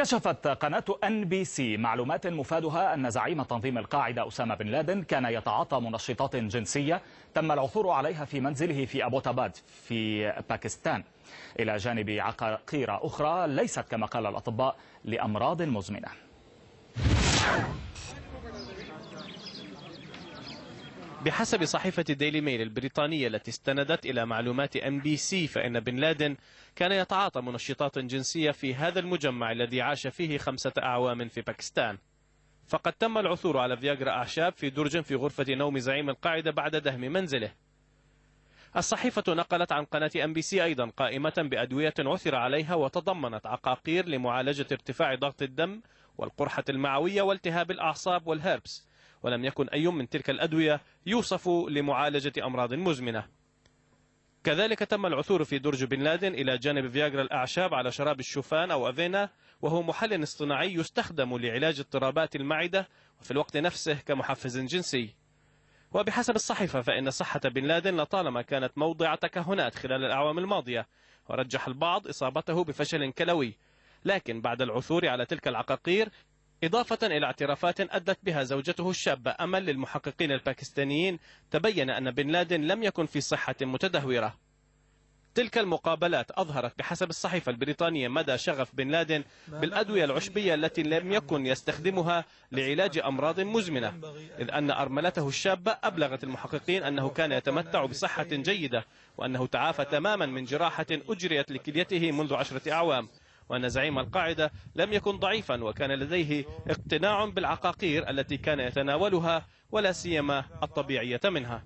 كشفت قناة ان بي سي معلومات مفادها ان زعيم تنظيم القاعدة اسامة بن لادن كان يتعاطى منشطات جنسية تم العثور عليها في منزله في ابوتاباد في باكستان الى جانب عقاقير اخرى ليست كما قال الاطباء لامراض مزمنة بحسب صحيفة ديلي ميل البريطانية التي استندت إلى معلومات ام بي سي فإن بن لادن كان يتعاطى منشطات جنسية في هذا المجمع الذي عاش فيه خمسة أعوام في باكستان فقد تم العثور على فياجرا أعشاب في درج في غرفة نوم زعيم القاعدة بعد دهم منزله الصحيفة نقلت عن قناة ام بي سي أيضا قائمة بأدوية عثر عليها وتضمنت عقاقير لمعالجة ارتفاع ضغط الدم والقرحة المعوية والتهاب الأعصاب والهربس ولم يكن أي من تلك الأدوية يوصف لمعالجة أمراض مزمنة كذلك تم العثور في درج بن لادن إلى جانب فياجرا الأعشاب على شراب الشوفان أو أفينا وهو محل اصطناعي يستخدم لعلاج اضطرابات المعدة وفي الوقت نفسه كمحفز جنسي وبحسب الصحيفة فإن صحة بن لادن لطالما كانت موضع تكهنات خلال الأعوام الماضية ورجح البعض إصابته بفشل كلوي لكن بعد العثور على تلك العقاقير إضافة إلى اعترافات أدت بها زوجته الشابة أمل للمحققين الباكستانيين تبين أن بن لادن لم يكن في صحة متدهورة تلك المقابلات أظهرت بحسب الصحيفة البريطانية مدى شغف بن لادن بالأدوية العشبية التي لم يكن يستخدمها لعلاج أمراض مزمنة إذ أن أرملته الشابة أبلغت المحققين أنه كان يتمتع بصحة جيدة وأنه تعافى تماما من جراحة أجريت لكليته منذ عشرة أعوام وأن زعيم القاعدة لم يكن ضعيفا وكان لديه اقتناع بالعقاقير التي كان يتناولها ولا سيما الطبيعية منها